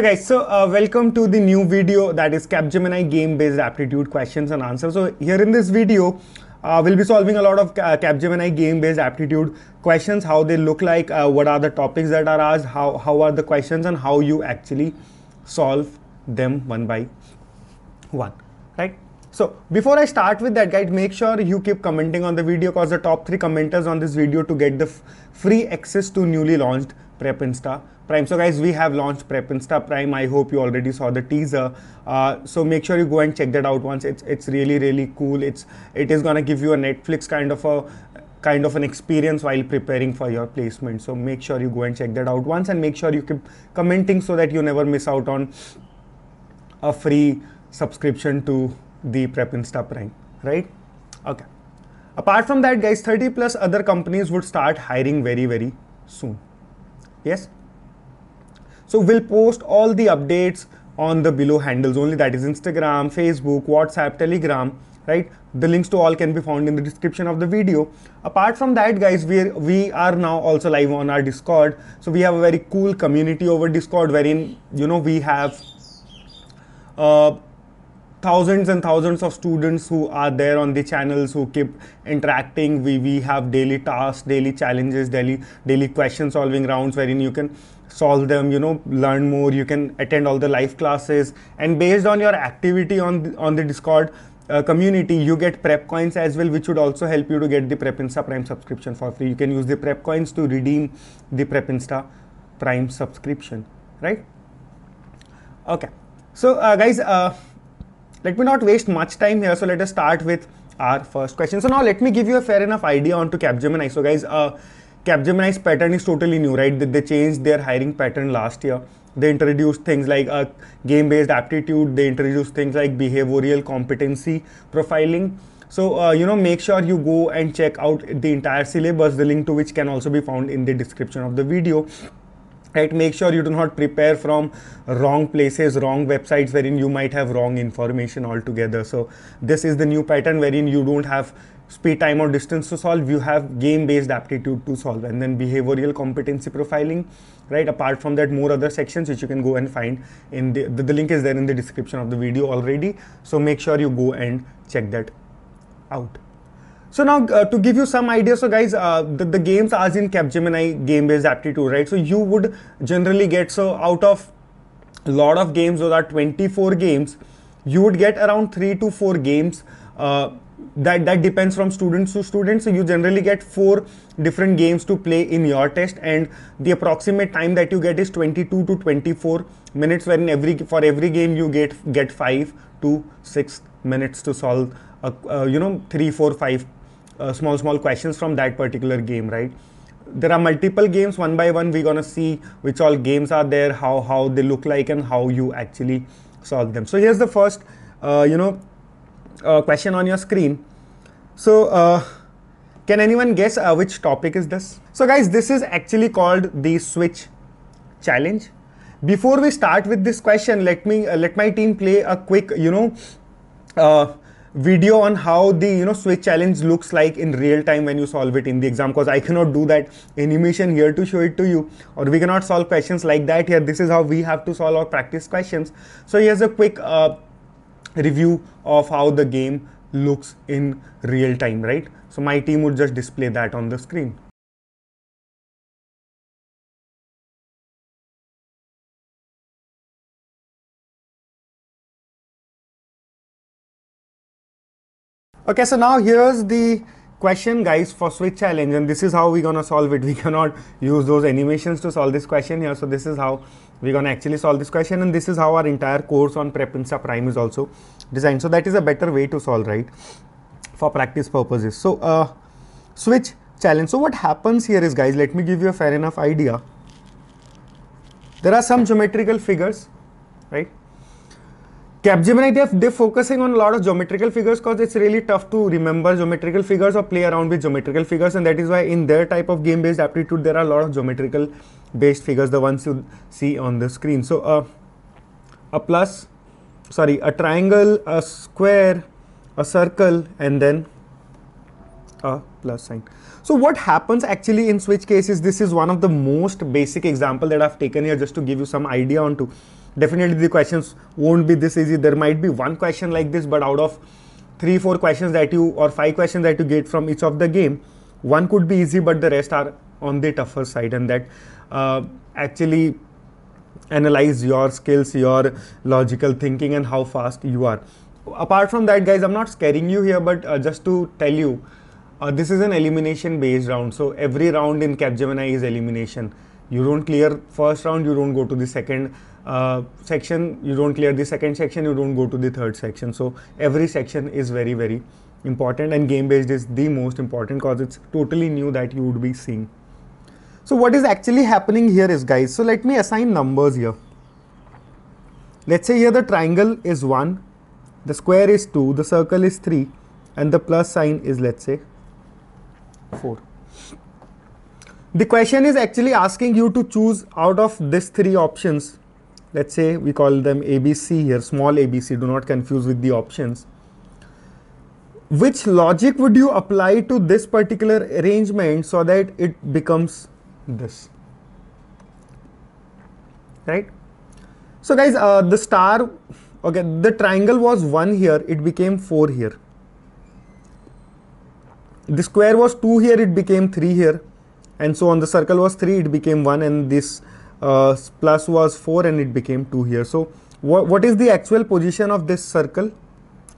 Hello guys, so uh, welcome to the new video that is Capgemini game based aptitude questions and answers. So here in this video, uh, we'll be solving a lot of uh, Capgemini game based aptitude questions, how they look like, uh, what are the topics that are asked, how, how are the questions and how you actually solve them one by one, right? So before I start with that guys, make sure you keep commenting on the video cause the top three commenters on this video to get the free access to newly launched Prep Insta Prime. So guys, we have launched Prepinsta Prime. I hope you already saw the teaser. Uh, so make sure you go and check that out once. It's it's really really cool. It's it is gonna give you a Netflix kind of a kind of an experience while preparing for your placement. So make sure you go and check that out once, and make sure you keep commenting so that you never miss out on a free subscription to the Prepinsta Prime. Right? Okay. Apart from that, guys, 30 plus other companies would start hiring very very soon. Yes. So we'll post all the updates on the below handles only that is Instagram, Facebook, WhatsApp, Telegram, right? The links to all can be found in the description of the video. Apart from that guys, we are, we are now also live on our Discord. So we have a very cool community over Discord wherein, you know, we have uh, thousands and thousands of students who are there on the channels who keep interacting we we have daily tasks daily challenges daily daily question solving rounds wherein you can solve them you know learn more you can attend all the live classes and based on your activity on the, on the discord uh, community you get prep coins as well which would also help you to get the prep insta prime subscription for free you can use the prep coins to redeem the prep insta prime subscription right okay so uh, guys uh, let me not waste much time here so let us start with our first question so now let me give you a fair enough idea onto capgemini so guys uh, Capgemini's pattern is totally new, right? They changed their hiring pattern last year. They introduced things like a uh, game-based aptitude. They introduced things like behavioral competency profiling. So uh, you know, make sure you go and check out the entire syllabus, the link to which can also be found in the description of the video. Right, make sure you do not prepare from wrong places, wrong websites wherein you might have wrong information altogether. So this is the new pattern wherein you don't have speed, time, or distance to solve, you have game based aptitude to solve, and then behavioral competency profiling, right? Apart from that, more other sections which you can go and find in the, the, the link is there in the description of the video already. So make sure you go and check that out. So now uh, to give you some idea, so guys, uh, the, the games as in Capgemini game-based aptitude, right? So you would generally get, so out of a lot of games, those are 24 games, you would get around three to four games uh, that that depends from students to students so you generally get four different games to play in your test and the approximate time that you get is 22 to 24 minutes wherein every for every game you get get 5 to 6 minutes to solve you know 3 4 5 uh, small small questions from that particular game right there are multiple games one by one we're gonna see which all games are there how how they look like and how you actually solve them so here's the first uh, you know uh, question on your screen. So, uh, can anyone guess uh, which topic is this? So guys, this is actually called the switch challenge. Before we start with this question, let me uh, let my team play a quick, you know, uh, video on how the you know switch challenge looks like in real time when you solve it in the exam because i cannot do that animation here to show it to you or we cannot solve questions like that here this is how we have to solve our practice questions so here's a quick uh, review of how the game looks in real time, right? So my team would just display that on the screen. Okay, so now here's the question guys for switch challenge and this is how we're gonna solve it. We cannot use those animations to solve this question here. So this is how we're going to actually solve this question and this is how our entire course on prep insta prime is also designed so that is a better way to solve right for practice purposes so uh, switch challenge so what happens here is guys let me give you a fair enough idea there are some geometrical figures right Capgemini, they they're focusing on a lot of geometrical figures because it's really tough to remember geometrical figures or play around with geometrical figures and that is why in their type of game based aptitude there are a lot of geometrical based figures, the ones you see on the screen. So uh, a plus, sorry, a triangle, a square, a circle, and then a plus sign. So what happens actually in switch cases, this is one of the most basic example that I've taken here just to give you some idea On to Definitely the questions won't be this easy. There might be one question like this, but out of three, four questions that you or five questions that you get from each of the game, one could be easy, but the rest are on the tougher side and that uh, actually analyze your skills your logical thinking and how fast you are apart from that guys i'm not scaring you here but uh, just to tell you uh, this is an elimination based round so every round in capgemini is elimination you don't clear first round you don't go to the second uh, section you don't clear the second section you don't go to the third section so every section is very very important and game based is the most important because it's totally new that you would be seeing so what is actually happening here is guys, so let me assign numbers here. Let's say here the triangle is 1, the square is 2, the circle is 3 and the plus sign is let's say 4. The question is actually asking you to choose out of these three options. Let's say we call them ABC here, small ABC, do not confuse with the options. Which logic would you apply to this particular arrangement so that it becomes this right so guys uh, the star okay the triangle was 1 here it became 4 here the square was 2 here it became 3 here and so on the circle was 3 it became 1 and this uh, plus was 4 and it became 2 here so wh what is the actual position of this circle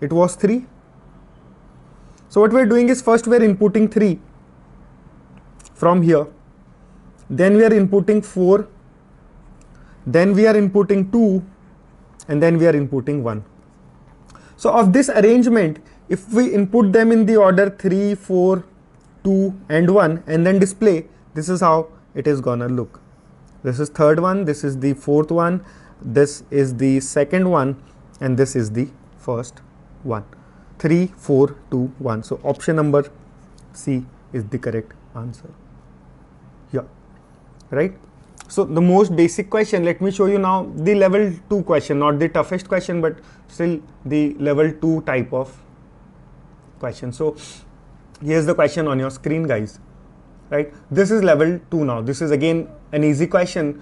it was 3 so what we're doing is first we're inputting 3 from here then we are inputting 4 then we are inputting 2 and then we are inputting 1 so of this arrangement if we input them in the order 3 4 2 and 1 and then display this is how it is gonna look this is third one this is the fourth one this is the second one and this is the first one 3 4 2 1 so option number c is the correct answer right so the most basic question let me show you now the level 2 question not the toughest question but still the level 2 type of question so here's the question on your screen guys right this is level 2 now this is again an easy question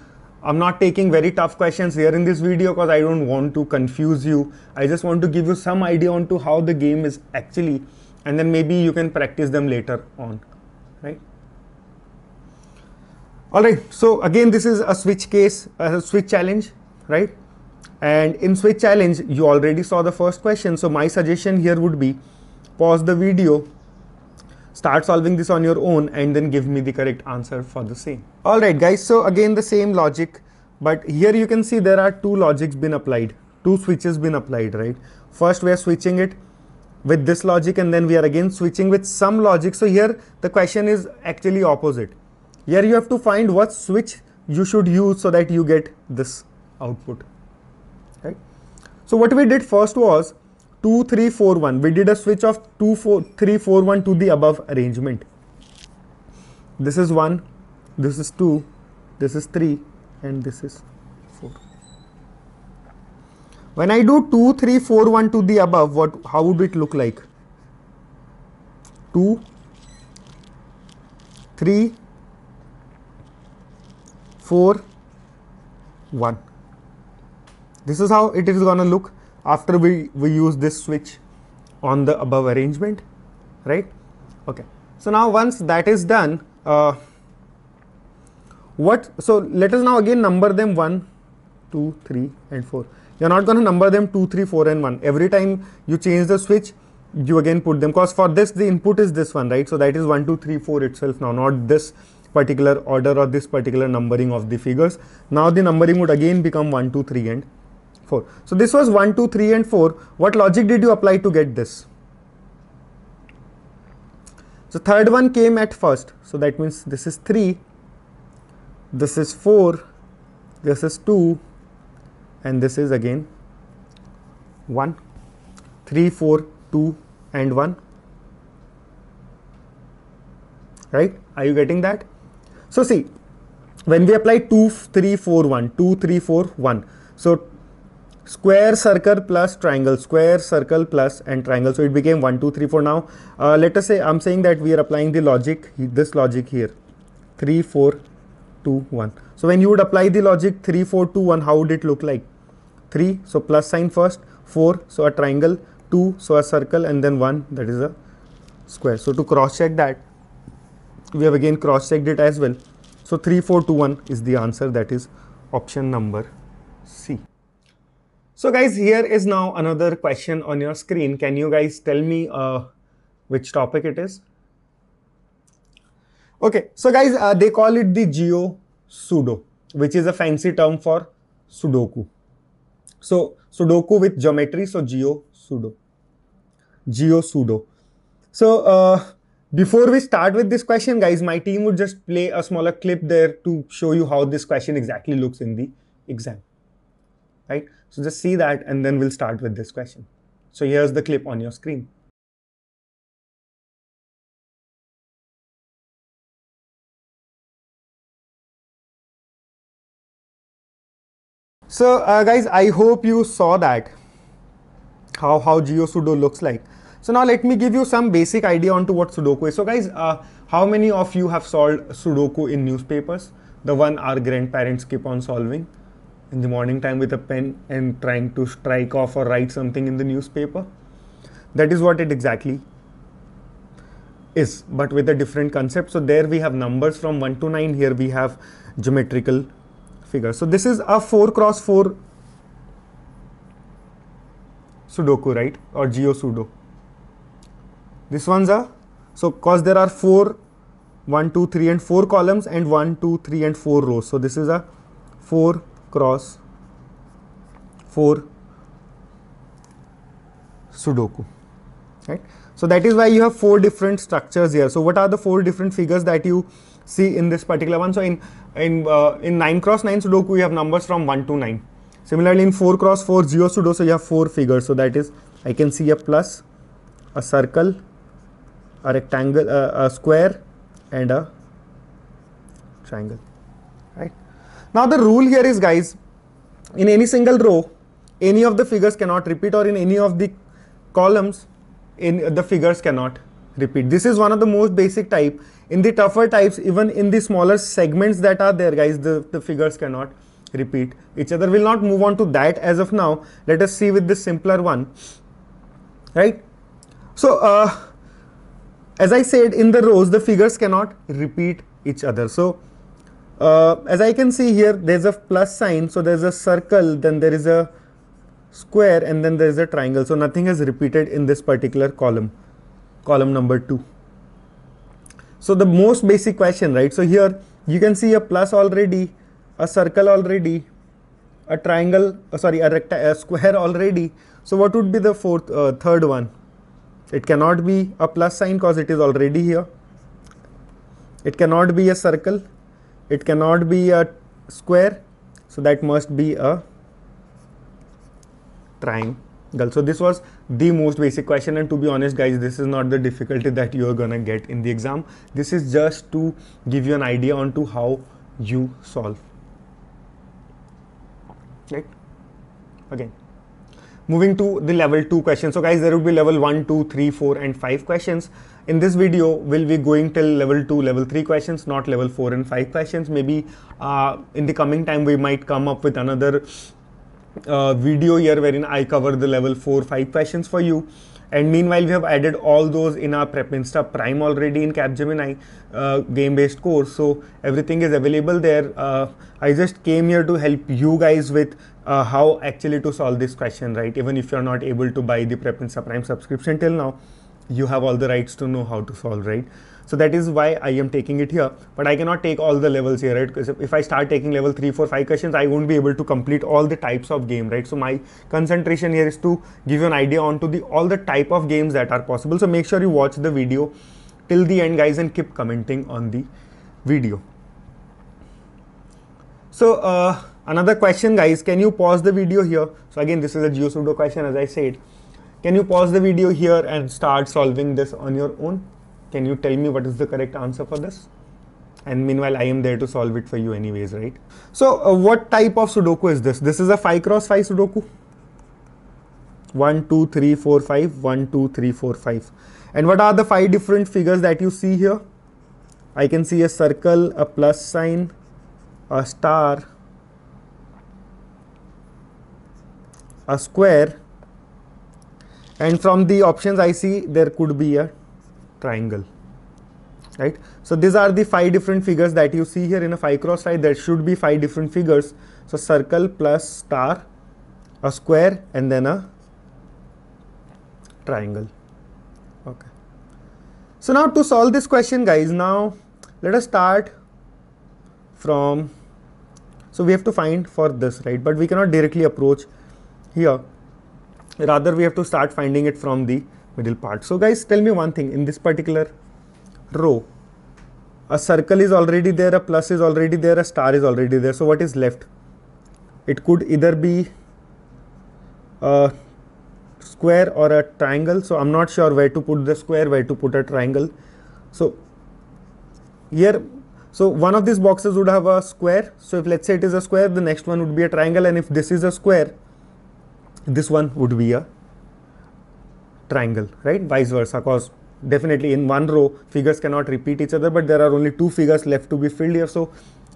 I'm not taking very tough questions here in this video because I don't want to confuse you. I just want to give you some idea onto how the game is actually and then maybe you can practice them later on, right? all right so again this is a switch case a switch challenge right and in switch challenge you already saw the first question so my suggestion here would be pause the video start solving this on your own and then give me the correct answer for the same all right guys so again the same logic but here you can see there are two logics been applied two switches been applied right first we are switching it with this logic and then we are again switching with some logic so here the question is actually opposite here you have to find what switch you should use so that you get this output. So what we did first was 2341. We did a switch of 1 to the above arrangement. This is 1, this is 2, this is 3 and this is 4. When I do 2, 3, 4, 1 to the above, what how would it look like? 2, 3, 4 1 this is how it is gonna look after we we use this switch on the above arrangement right okay so now once that is done uh, what so let us now again number them 1 2 3 and 4 you're not going to number them 2 3 4 and 1 every time you change the switch you again put them because for this the input is this one right so that is 1 2 3 4 itself now not this particular order or this particular numbering of the figures. Now the numbering would again become 1, 2, 3 and 4. So this was 1, 2, 3 and 4. What logic did you apply to get this? So third one came at first. So that means this is 3, this is 4, this is 2 and this is again 1, 3, 4, 2 and 1 right are you getting that so see, when we apply 2, 3, 4, 1, 2, 3, 4, 1. So square circle plus triangle, square circle plus and triangle. So it became 1, 2, 3, 4 now. Uh, let us say I'm saying that we are applying the logic, this logic here, 3, 4, 2, 1. So when you would apply the logic 3, 4, 2, 1, how would it look like? 3, so plus sign first, 4, so a triangle, 2, so a circle and then 1, that is a square. So to cross check that, we have again cross checked it as well. So 3421 is the answer that is option number C. So guys here is now another question on your screen. Can you guys tell me uh, which topic it is? Okay, so guys uh, they call it the geo pseudo which is a fancy term for sudoku. So sudoku with geometry so geo pseudo. Geo pseudo. So uh, before we start with this question, guys, my team would just play a smaller clip there to show you how this question exactly looks in the exam, right? So just see that and then we'll start with this question. So here's the clip on your screen. So uh, guys, I hope you saw that, how, how GeoSudo looks like. So now let me give you some basic idea onto what Sudoku is. So guys, uh, how many of you have solved Sudoku in newspapers? The one our grandparents keep on solving in the morning time with a pen and trying to strike off or write something in the newspaper. That is what it exactly is, but with a different concept. So there we have numbers from 1 to 9. Here we have geometrical figures. So this is a 4 cross 4 Sudoku, right? Or Geo Sudoku. This one's a, so cause there are 4, 1, 2, 3 and 4 columns and 1, 2, 3 and 4 rows. So this is a 4 cross 4 Sudoku, right? So that is why you have four different structures here. So what are the four different figures that you see in this particular one? So in in uh, in 9 cross 9 Sudoku, you have numbers from 1 to 9. Similarly, in 4 cross 4 Geo so you have four figures. So that is I can see a plus, a circle, a rectangle uh, a square and a triangle right now the rule here is guys in any single row any of the figures cannot repeat or in any of the columns in the figures cannot repeat this is one of the most basic type in the tougher types even in the smaller segments that are there guys the, the figures cannot repeat each other will not move on to that as of now let us see with the simpler one right so uh, as I said, in the rows, the figures cannot repeat each other. So, uh, as I can see here, there's a plus sign. So, there's a circle, then there is a square and then there is a triangle. So, nothing is repeated in this particular column, column number 2. So, the most basic question, right? So, here you can see a plus already, a circle already, a triangle, uh, sorry, a, a, square already. So, what would be the fourth, uh, third one? It cannot be a plus sign because it is already here. It cannot be a circle. It cannot be a square. So that must be a triangle. So this was the most basic question and to be honest guys this is not the difficulty that you are gonna get in the exam. This is just to give you an idea on to how you solve. Right? Again. Moving to the level 2 questions. So guys, there will be level 1, 2, 3, 4 and 5 questions. In this video, we'll be going till level 2, level 3 questions, not level 4 and 5 questions. Maybe uh, in the coming time, we might come up with another uh, video here wherein I cover the level 4, 5 questions for you. And meanwhile, we have added all those in our PrepInsta Prime already in Capgemini uh, game-based course. So everything is available there. Uh, I just came here to help you guys with uh, how actually to solve this question, right? Even if you're not able to buy the PrepInsta Prime subscription till now, you have all the rights to know how to solve, right? So that is why I am taking it here. But I cannot take all the levels here, right? Because if I start taking level 3, 4, 5 questions, I won't be able to complete all the types of game, right? So my concentration here is to give you an idea onto the all the type of games that are possible. So make sure you watch the video till the end, guys, and keep commenting on the video. So uh, another question, guys, can you pause the video here? So again, this is a GeoSudo question, as I said. Can you pause the video here and start solving this on your own? Can you tell me what is the correct answer for this? And meanwhile, I am there to solve it for you anyways, right? So uh, what type of Sudoku is this? This is a 5 cross 5 Sudoku. 1, 2, 3, 4, 5, 1, 2, 3, 4, 5. And what are the five different figures that you see here? I can see a circle, a plus sign, a star, a square and from the options I see there could be a triangle right so these are the five different figures that you see here in a five cross five. there should be five different figures so circle plus star a square and then a triangle okay so now to solve this question guys now let us start from so we have to find for this right but we cannot directly approach here rather we have to start finding it from the middle part. So guys tell me one thing in this particular row a circle is already there, a plus is already there, a star is already there. So what is left? It could either be a square or a triangle. So I'm not sure where to put the square, where to put a triangle. So here, so one of these boxes would have a square. So if let's say it is a square, the next one would be a triangle. And if this is a square, this one would be a triangle, right? Vice versa, because definitely in one row figures cannot repeat each other, but there are only two figures left to be filled here. So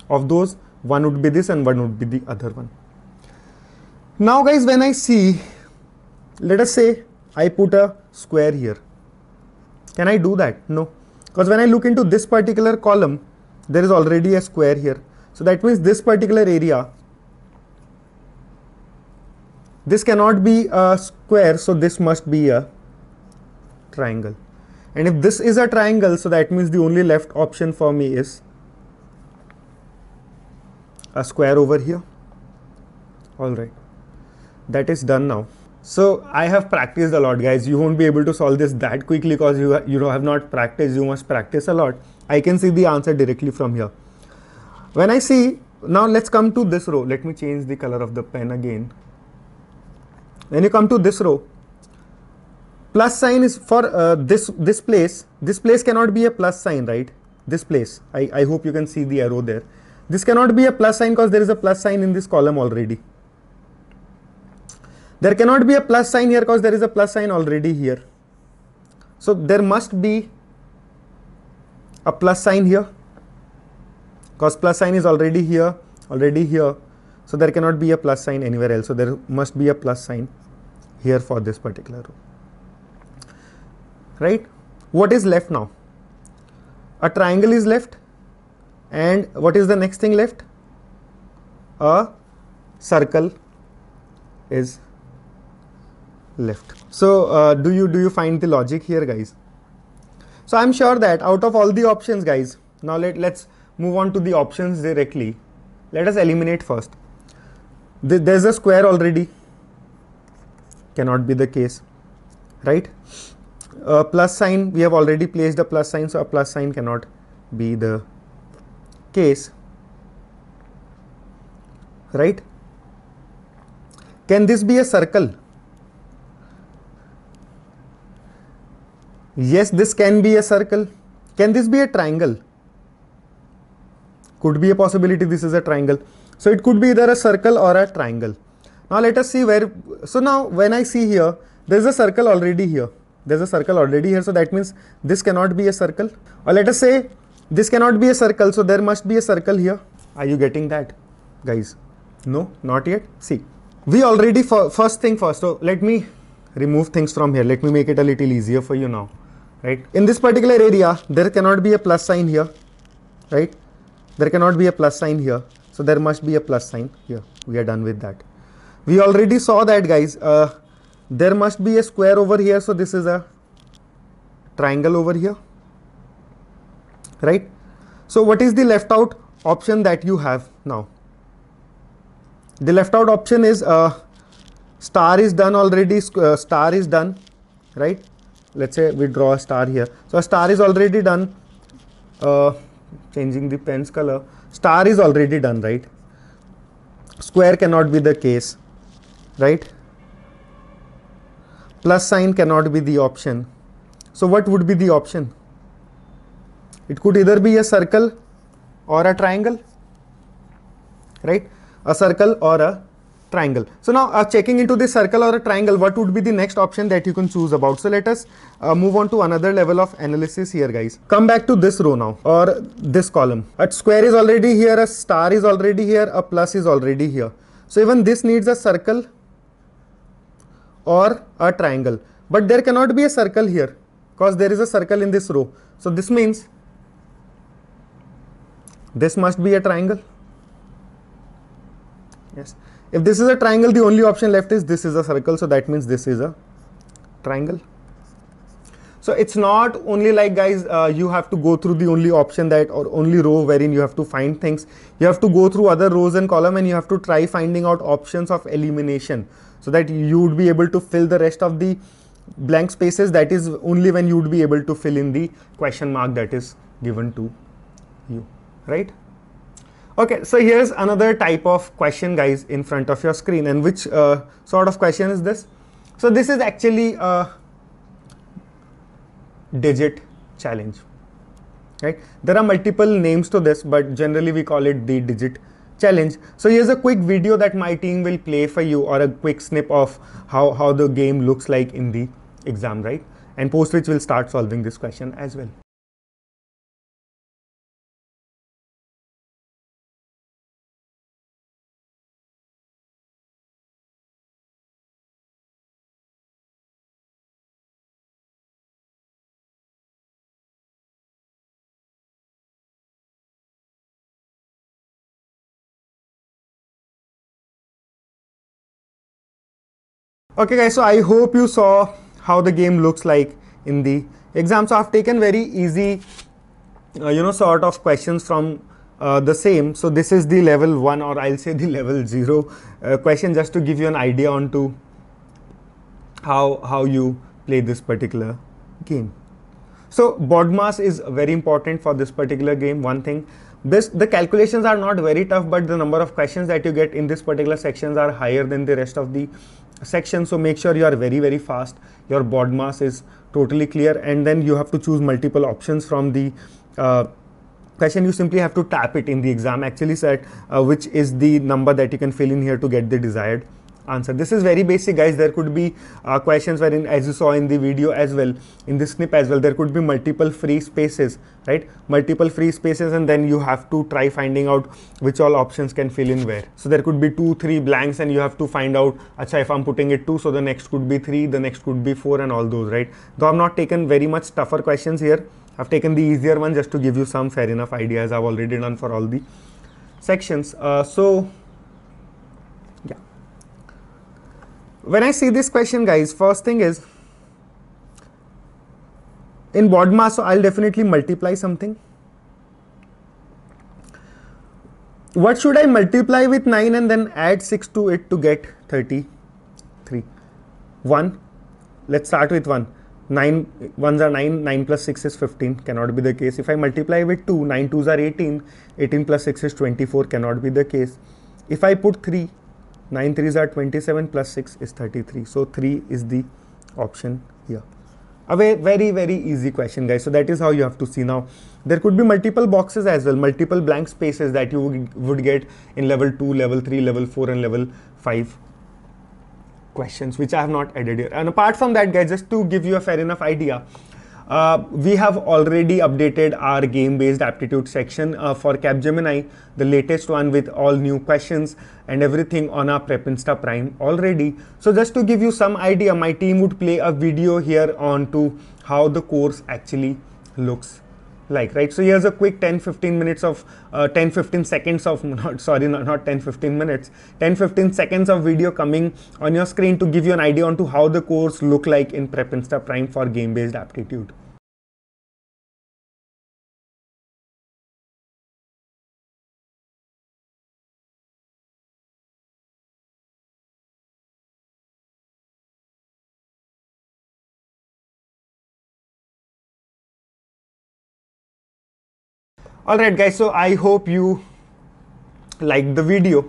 of those, one would be this and one would be the other one. Now guys, when I see, let us say I put a square here. Can I do that? No. Because when I look into this particular column, there is already a square here. So that means this particular area this cannot be a square so this must be a triangle and if this is a triangle so that means the only left option for me is a square over here all right that is done now so I have practiced a lot guys you won't be able to solve this that quickly because you, you know, have not practiced you must practice a lot I can see the answer directly from here when I see now let's come to this row let me change the color of the pen again when you come to this row plus sign is for uh, this this place this place cannot be a plus sign right this place I, I hope you can see the arrow there this cannot be a plus sign because there is a plus sign in this column already there cannot be a plus sign here because there is a plus sign already here so there must be a plus sign here because plus sign is already here already here so there cannot be a plus sign anywhere else so there must be a plus sign here for this particular row right what is left now a triangle is left and what is the next thing left a circle is left so uh, do you do you find the logic here guys so i'm sure that out of all the options guys now let, let's move on to the options directly let us eliminate first there's a square already cannot be the case right uh, plus sign we have already placed a plus sign so a plus sign cannot be the case right can this be a circle yes this can be a circle can this be a triangle could be a possibility this is a triangle so it could be either a circle or a triangle now let us see where so now when i see here there is a circle already here there's a circle already here so that means this cannot be a circle or let us say this cannot be a circle so there must be a circle here are you getting that guys no not yet see we already first thing first so let me remove things from here let me make it a little easier for you now right in this particular area there cannot be a plus sign here right there cannot be a plus sign here so there must be a plus sign here we are done with that we already saw that guys uh, there must be a square over here so this is a triangle over here right so what is the left out option that you have now the left out option is uh, star is done already uh, star is done right let's say we draw a star here so a star is already done uh, changing the pen's color star is already done right square cannot be the case right plus sign cannot be the option. So what would be the option? It could either be a circle or a triangle, right? A circle or a triangle. So now uh, checking into the circle or a triangle, what would be the next option that you can choose about? So let us uh, move on to another level of analysis here guys. Come back to this row now or this column. A square is already here, a star is already here, a plus is already here. So even this needs a circle or a triangle but there cannot be a circle here because there is a circle in this row so this means this must be a triangle yes if this is a triangle the only option left is this is a circle so that means this is a triangle so it's not only like guys, uh, you have to go through the only option that or only row wherein you have to find things. You have to go through other rows and column and you have to try finding out options of elimination so that you would be able to fill the rest of the blank spaces. That is only when you would be able to fill in the question mark that is given to you, right? Okay, so here's another type of question guys in front of your screen and which uh, sort of question is this? So this is actually uh, digit challenge right there are multiple names to this but generally we call it the digit challenge so here's a quick video that my team will play for you or a quick snip of how how the game looks like in the exam right and post which we'll start solving this question as well Okay guys, so I hope you saw how the game looks like in the exam. So I've taken very easy, uh, you know, sort of questions from uh, the same. So this is the level 1 or I'll say the level 0 uh, question just to give you an idea onto how, how you play this particular game. So board mass is very important for this particular game. One thing, this the calculations are not very tough, but the number of questions that you get in this particular sections are higher than the rest of the section so make sure you are very very fast your board mass is totally clear and then you have to choose multiple options from the uh, question you simply have to tap it in the exam actually set uh, which is the number that you can fill in here to get the desired answer. This is very basic guys. There could be uh, questions wherein as you saw in the video as well, in the snip as well, there could be multiple free spaces, right? Multiple free spaces and then you have to try finding out which all options can fill in where. So there could be two, three blanks and you have to find out, acha if I'm putting it two, so the next could be three, the next could be four and all those, right? Though I've not taken very much tougher questions here. I've taken the easier one just to give you some fair enough ideas I've already done for all the sections. Uh, so when I see this question guys first thing is in BODMAS, so I'll definitely multiply something what should I multiply with 9 and then add 6 to it to get 33 1 let's start with 1 9 ones are 9 9 plus 6 is 15 cannot be the case if I multiply with 2 9 2s are 18 18 plus 6 is 24 cannot be the case if I put 3 9 3s are 27 plus 6 is 33. So 3 is the option here. A very very easy question guys. So that is how you have to see now. There could be multiple boxes as well, multiple blank spaces that you would get in level 2, level 3, level 4 and level 5 questions which I have not added here. And apart from that guys, just to give you a fair enough idea, uh, we have already updated our game-based aptitude section uh, for Capgemini, the latest one with all new questions and everything on our PrepInsta Prime already. So just to give you some idea, my team would play a video here on to how the course actually looks like right so here's a quick 10 15 minutes of uh, 10 15 seconds of not sorry not, not 10 15 minutes 10 15 seconds of video coming on your screen to give you an idea onto how the course look like in prep insta prime for game based aptitude all right guys so i hope you like the video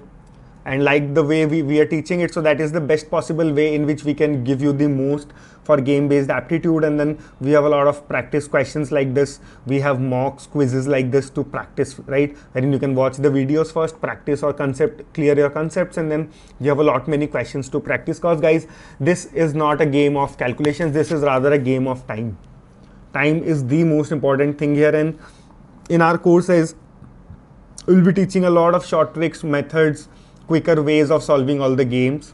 and like the way we, we are teaching it so that is the best possible way in which we can give you the most for game based aptitude and then we have a lot of practice questions like this we have mocks quizzes like this to practice right mean, you can watch the videos first practice or concept clear your concepts and then you have a lot many questions to practice cause guys this is not a game of calculations this is rather a game of time time is the most important thing here and in our courses, we'll be teaching a lot of short tricks, methods, quicker ways of solving all the games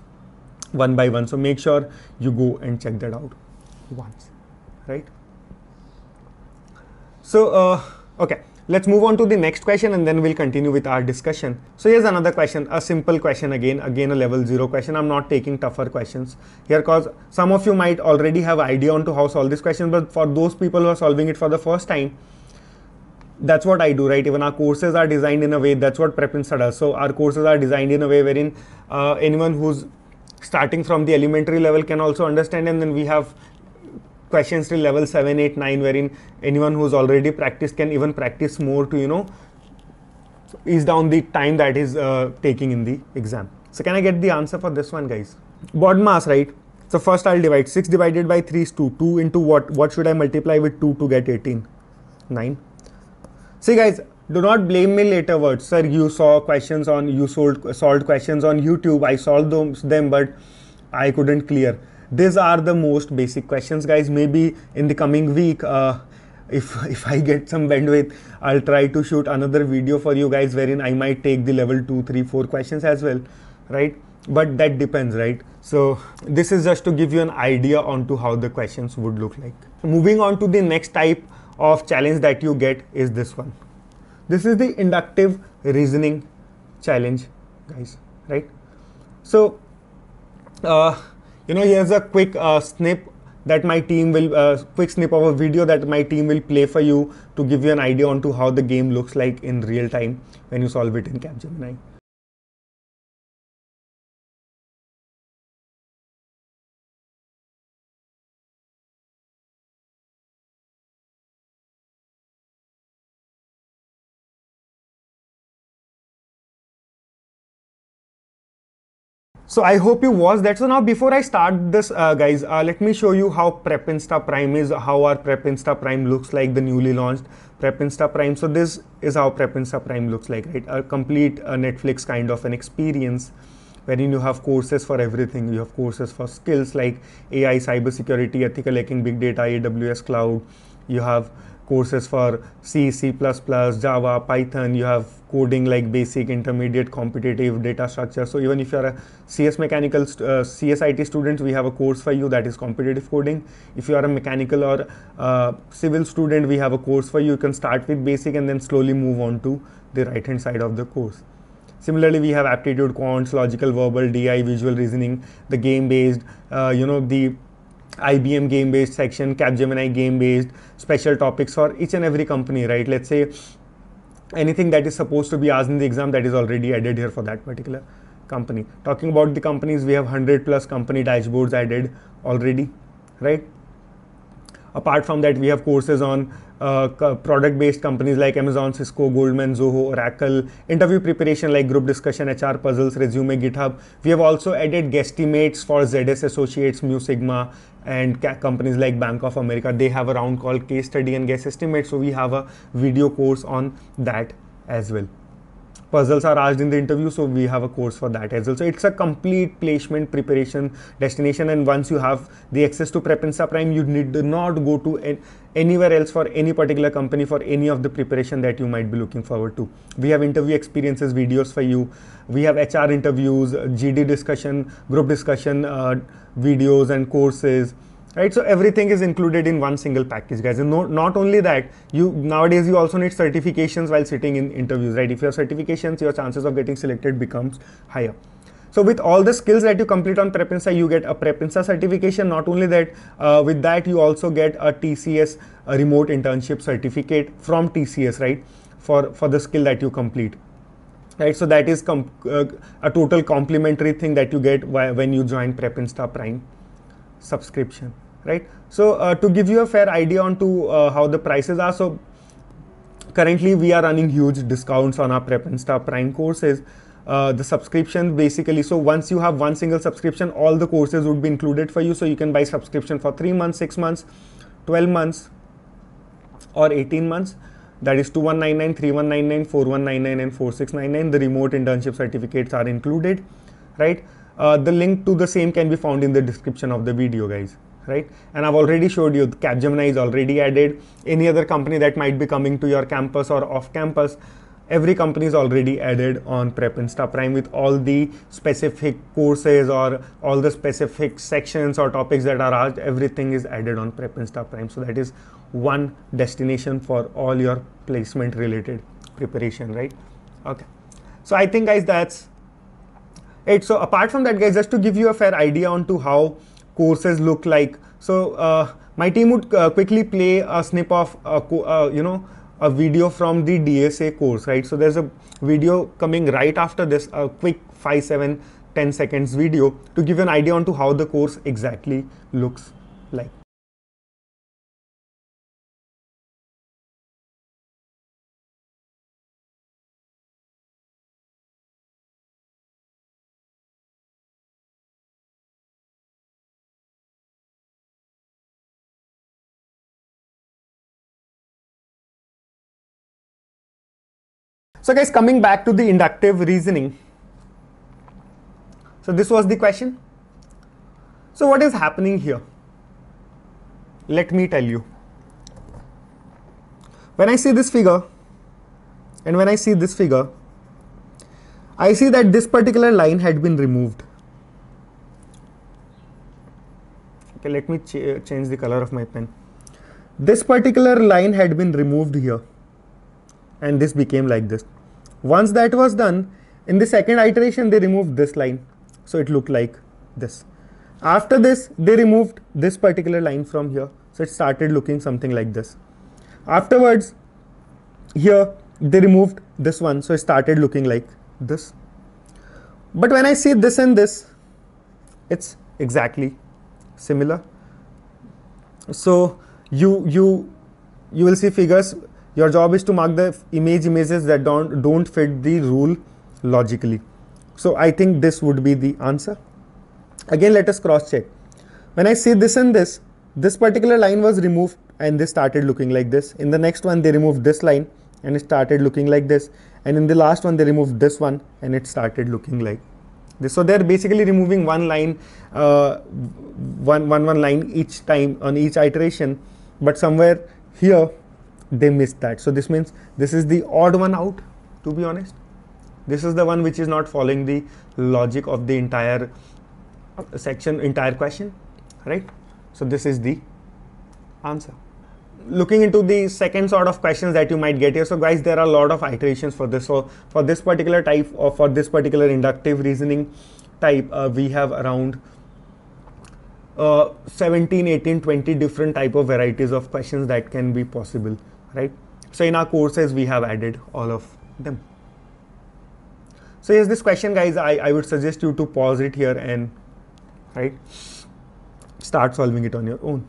one by one. So make sure you go and check that out once, right? So, uh, okay, let's move on to the next question and then we'll continue with our discussion. So here's another question, a simple question again, again a level zero question. I'm not taking tougher questions here cause some of you might already have idea on to how solve this question, but for those people who are solving it for the first time, that's what I do, right? Even our courses are designed in a way that's what Prep does. So our courses are designed in a way wherein uh, anyone who's starting from the elementary level can also understand, and then we have questions till level 7, 8, 9, wherein anyone who's already practiced can even practice more to, you know, ease down the time that is uh, taking in the exam. So can I get the answer for this one, guys? Board mass, right? So first I'll divide 6 divided by 3 is 2. 2 into what? What should I multiply with 2 to get 18? 9. See, guys, do not blame me later words. Sir, you saw questions on, you sold, solved questions on YouTube. I solved those, them, but I couldn't clear. These are the most basic questions, guys. Maybe in the coming week, uh, if if I get some bandwidth, I'll try to shoot another video for you guys wherein I might take the level two, three, four questions as well, right? But that depends, right? So this is just to give you an idea onto how the questions would look like. Moving on to the next type of challenge that you get is this one. This is the inductive reasoning challenge, guys, right? So, uh, you know, here's a quick uh, snip that my team will, uh, quick snip of a video that my team will play for you to give you an idea onto how the game looks like in real time when you solve it in Capgemini. So I hope you watched that. So now before I start this uh, guys, uh, let me show you how PrepInsta Prime is, how our PrepInsta Prime looks like, the newly launched PrepInsta Prime. So this is how PrepInsta Prime looks like, right? A complete uh, Netflix kind of an experience wherein you have courses for everything. You have courses for skills like AI, cybersecurity, ethical hacking, big data, AWS cloud. You have courses for C, C++, Java, Python. You have coding like basic, intermediate, competitive, data structure. So even if you are a CS mechanical, uh, CSIT student, we have a course for you that is competitive coding. If you are a mechanical or uh, civil student, we have a course for you. You can start with basic and then slowly move on to the right hand side of the course. Similarly, we have aptitude, quants, logical, verbal, DI, visual reasoning, the game based, uh, you know, the IBM game based section, Capgemini game based, special topics for each and every company, right? Let's say anything that is supposed to be asked in the exam that is already added here for that particular company. Talking about the companies, we have 100 plus company dashboards added already, right? Apart from that, we have courses on uh, product based companies like Amazon, Cisco, Goldman, Zoho, Oracle, interview preparation like group discussion, HR puzzles, resume, GitHub. We have also added guestimates for ZS Associates, Mu Sigma, and companies like Bank of America. They have a round called case study and guest estimate. So we have a video course on that as well puzzles are asked in the interview so we have a course for that as well so it's a complete placement preparation destination and once you have the access to prepensa prime you need not go to anywhere else for any particular company for any of the preparation that you might be looking forward to we have interview experiences videos for you we have hr interviews gd discussion group discussion uh, videos and courses right so everything is included in one single package guys and no, not only that you nowadays you also need certifications while sitting in interviews right if you have certifications your chances of getting selected becomes higher so with all the skills that you complete on PrepInsa, you get a PrepInsa certification. Not only that, uh, with that you also get a TCS a remote internship certificate from TCS, right? For for the skill that you complete, right? So that is uh, a total complementary thing that you get when you join PrepInsta Prime subscription right so uh, to give you a fair idea on to uh, how the prices are so currently we are running huge discounts on our prep and star prime courses uh, the subscription basically so once you have one single subscription all the courses would be included for you so you can buy subscription for 3 months 6 months 12 months or 18 months that is 2199 3199 4199 and 4699 the remote internship certificates are included right uh, the link to the same can be found in the description of the video guys right and i've already showed you capgemini is already added any other company that might be coming to your campus or off campus every company is already added on prep insta prime with all the specific courses or all the specific sections or topics that are asked everything is added on prep insta prime so that is one destination for all your placement related preparation right okay so i think guys that's so apart from that guys, just to give you a fair idea onto how courses look like. So uh, my team would uh, quickly play a snip of, uh, uh you know, a video from the DSA course, right? So there's a video coming right after this, a quick five, seven, 10 seconds video to give an idea onto how the course exactly looks like. So, guys, coming back to the inductive reasoning. So, this was the question. So, what is happening here? Let me tell you. When I see this figure and when I see this figure, I see that this particular line had been removed. Okay, let me ch change the color of my pen. This particular line had been removed here and this became like this. Once that was done, in the second iteration, they removed this line. So it looked like this. After this, they removed this particular line from here. So it started looking something like this. Afterwards, here they removed this one. So it started looking like this. But when I say this and this, it's exactly similar. So you, you, you will see figures your job is to mark the image images that don't, don't fit the rule logically. So I think this would be the answer. Again, let us cross check. When I see this and this, this particular line was removed and this started looking like this. In the next one, they removed this line and it started looking like this. And in the last one, they removed this one and it started looking like this. So they're basically removing one line, uh, one, one, one line each time on each iteration. But somewhere here, they missed that. So this means this is the odd one out to be honest. This is the one which is not following the logic of the entire section, entire question, right? So this is the answer. Looking into the second sort of questions that you might get here. So guys, there are a lot of iterations for this. So for this particular type or for this particular inductive reasoning type, uh, we have around uh, 17 18 20 different type of varieties of questions that can be possible right? So in our courses, we have added all of them. So yes, this question guys, I, I would suggest you to pause it here and right start solving it on your own.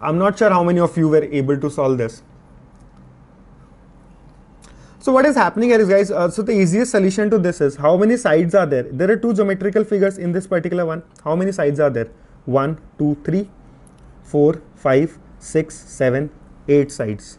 I'm not sure how many of you were able to solve this. So what is happening here is guys, uh, so the easiest solution to this is how many sides are there? There are two geometrical figures in this particular one. How many sides are there? 1, 2, 3, 4, 5, 6, 7, 8 sides.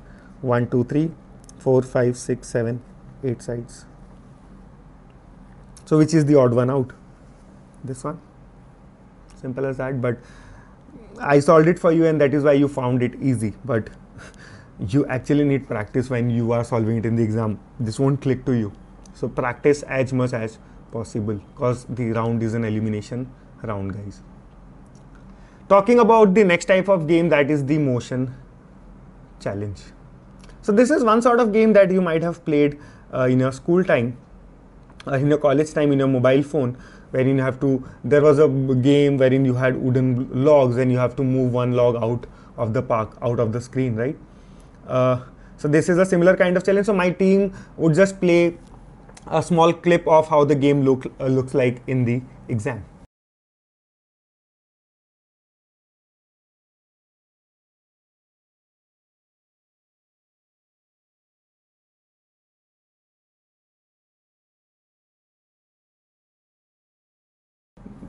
1, 2, 3, 4, 5, 6, 7, 8 sides. So, which is the odd one out? This one. Simple as that, but I solved it for you, and that is why you found it easy. But you actually need practice when you are solving it in the exam. This won't click to you. So, practice as much as possible because the round is an elimination round, guys. Talking about the next type of game that is the motion challenge. So this is one sort of game that you might have played uh, in your school time, uh, in your college time, in your mobile phone, wherein you have to. There was a game wherein you had wooden logs and you have to move one log out of the park, out of the screen, right? Uh, so this is a similar kind of challenge. So my team would just play a small clip of how the game look, uh, looks like in the exam.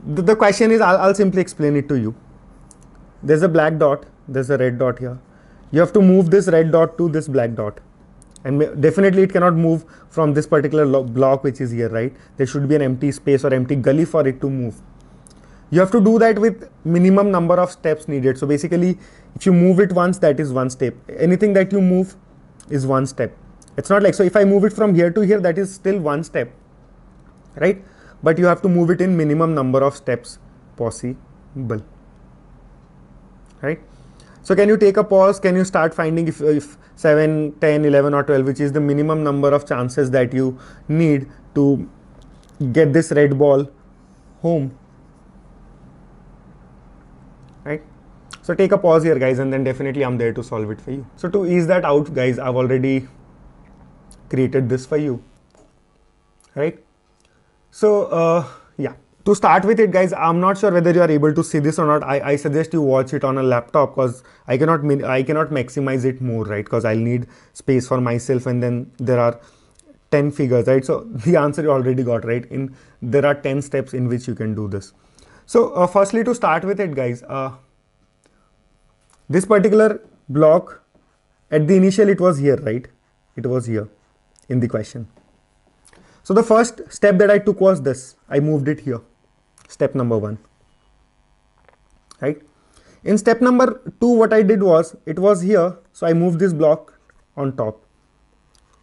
the, the question is I'll, I'll simply explain it to you there's a black dot there's a red dot here you have to move this red dot to this black dot and definitely it cannot move from this particular block which is here right there should be an empty space or empty gully for it to move you have to do that with minimum number of steps needed so basically if you move it once that is one step anything that you move is one step it's not like so if i move it from here to here that is still one step right but you have to move it in minimum number of steps possible right so can you take a pause can you start finding if, if 7 10 11 or 12 which is the minimum number of chances that you need to get this red ball home right so take a pause here guys and then definitely i'm there to solve it for you so to ease that out guys i've already created this for you right so uh, yeah, to start with it guys, I'm not sure whether you are able to see this or not. I, I suggest you watch it on a laptop because I cannot I cannot maximize it more, right? Because I'll need space for myself and then there are 10 figures, right? So the answer you already got, right? In There are 10 steps in which you can do this. So uh, firstly, to start with it guys, uh, this particular block at the initial it was here, right? It was here in the question. So the first step that I took was this. I moved it here. Step number one. Right. In step number two, what I did was, it was here. So I moved this block on top.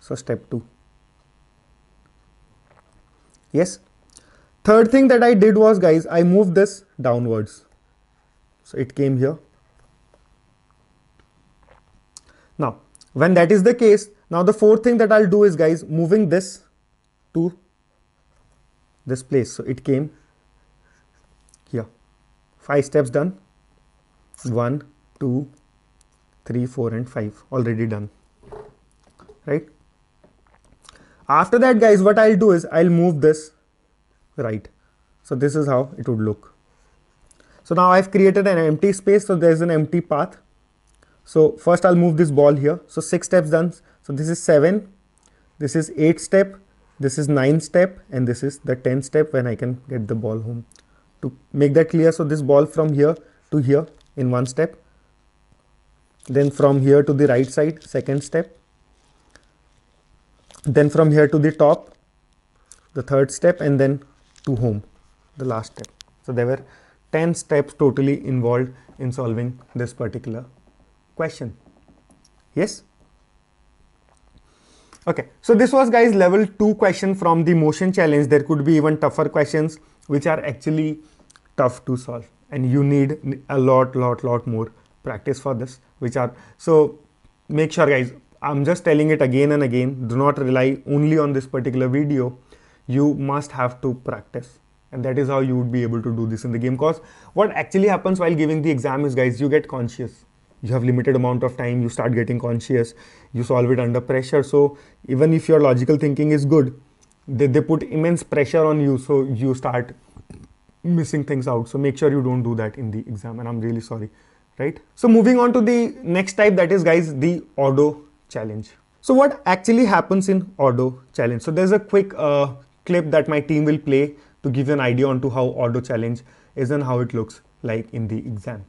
So step two. Yes. Third thing that I did was guys, I moved this downwards. So it came here. Now, when that is the case, now the fourth thing that I'll do is guys, moving this to this place. So, it came here 5 steps done 1, 2, 3, 4 and 5 already done right. After that guys what I will do is I will move this right. So, this is how it would look. So, now I have created an empty space. So, there is an empty path. So, first I will move this ball here. So, 6 steps done. So, this is 7, this is 8 step, this is 9 step and this is the 10 step when I can get the ball home. To make that clear, so this ball from here to here in one step. Then from here to the right side, second step. Then from here to the top, the third step and then to home, the last step. So there were 10 steps totally involved in solving this particular question. Yes? okay so this was guys level 2 question from the motion challenge there could be even tougher questions which are actually tough to solve and you need a lot lot lot more practice for this which are so make sure guys i'm just telling it again and again do not rely only on this particular video you must have to practice and that is how you would be able to do this in the game cause what actually happens while giving the exam is guys you get conscious you have limited amount of time you start getting conscious you solve it under pressure so even if your logical thinking is good they, they put immense pressure on you so you start missing things out so make sure you don't do that in the exam and i'm really sorry right so moving on to the next type that is guys the auto challenge so what actually happens in auto challenge so there's a quick uh, clip that my team will play to give you an idea onto how auto challenge is and how it looks like in the exam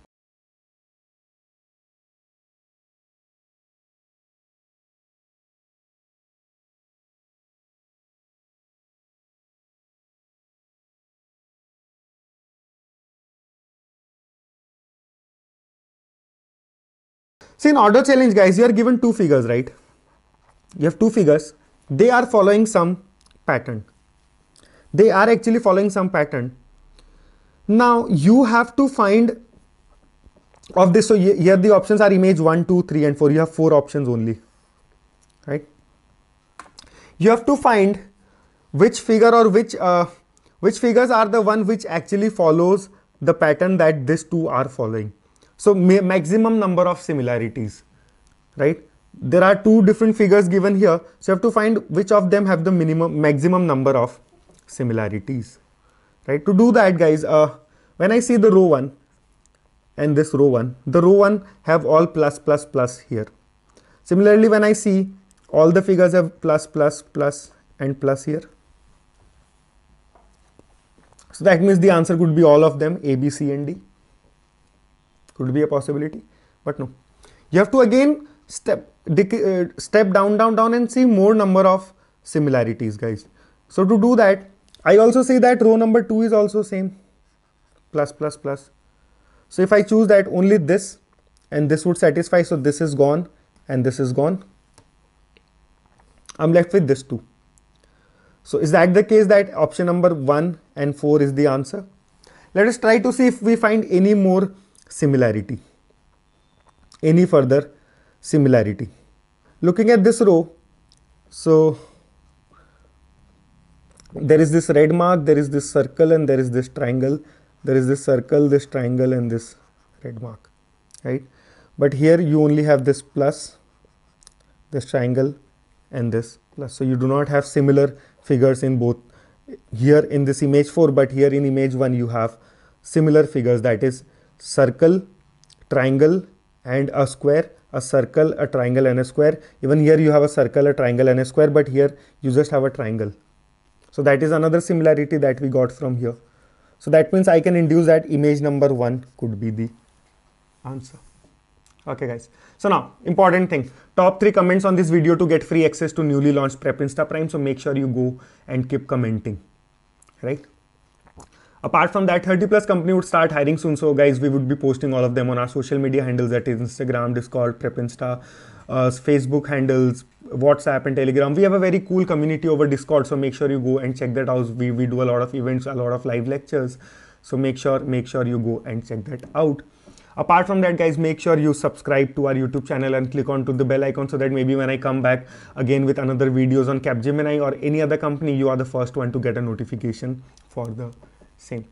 See, in order challenge, guys, you are given two figures, right? You have two figures. They are following some pattern. They are actually following some pattern. Now, you have to find of this. So, here the options are image 1, 2, 3 and 4. You have four options only, right? You have to find which figure or which, uh, which figures are the one which actually follows the pattern that these two are following so maximum number of similarities, right? There are two different figures given here. So you have to find which of them have the minimum maximum number of similarities, right? To do that guys, uh, when I see the row one and this row one, the row one have all plus plus plus here. Similarly, when I see all the figures have plus plus plus and plus here. So that means the answer could be all of them A, B, C and D. Would be a possibility but no you have to again step uh, step down down down and see more number of similarities guys so to do that i also say that row number 2 is also same plus plus plus so if i choose that only this and this would satisfy so this is gone and this is gone i'm left with this 2 so is that the case that option number 1 and 4 is the answer let us try to see if we find any more similarity, any further similarity. Looking at this row, so there is this red mark, there is this circle and there is this triangle, there is this circle, this triangle and this red mark, right. But here you only have this plus, this triangle and this plus. So you do not have similar figures in both here in this image 4 but here in image 1 you have similar figures that is circle, triangle and a square a circle, a triangle and a square. Even here you have a circle, a triangle and a square, but here you just have a triangle. So that is another similarity that we got from here. So that means I can induce that image number 1 could be the answer. Okay guys. So now important thing top 3 comments on this video to get free access to newly launched Prep Insta Prime. So make sure you go and keep commenting. Right. Apart from that, 30 plus company would start hiring soon. So guys, we would be posting all of them on our social media handles that is Instagram, Discord, PrepInsta, uh, Facebook handles, WhatsApp and Telegram. We have a very cool community over Discord. So make sure you go and check that out. We, we do a lot of events, a lot of live lectures. So make sure, make sure you go and check that out apart from that guys make sure you subscribe to our youtube channel and click on to the bell icon so that maybe when i come back again with another videos on capgemini or any other company you are the first one to get a notification for the same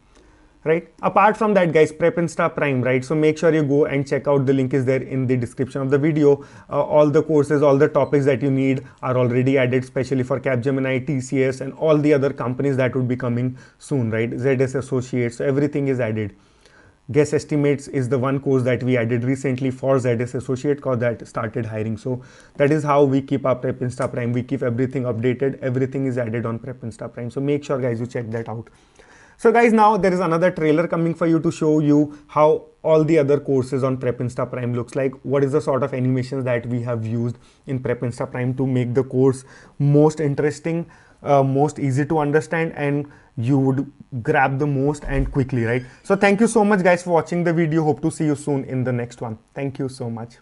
right apart from that guys prep insta prime right so make sure you go and check out the link is there in the description of the video uh, all the courses all the topics that you need are already added especially for capgemini tcs and all the other companies that would be coming soon right zs associates so everything is added guess estimates is the one course that we added recently for zs associate course that started hiring so that is how we keep our prep insta prime we keep everything updated everything is added on prep insta prime so make sure guys you check that out so guys, now there is another trailer coming for you to show you how all the other courses on Prep Insta Prime looks like. What is the sort of animations that we have used in Prep Insta Prime to make the course most interesting, uh, most easy to understand and you would grab the most and quickly, right? So thank you so much guys for watching the video. Hope to see you soon in the next one. Thank you so much.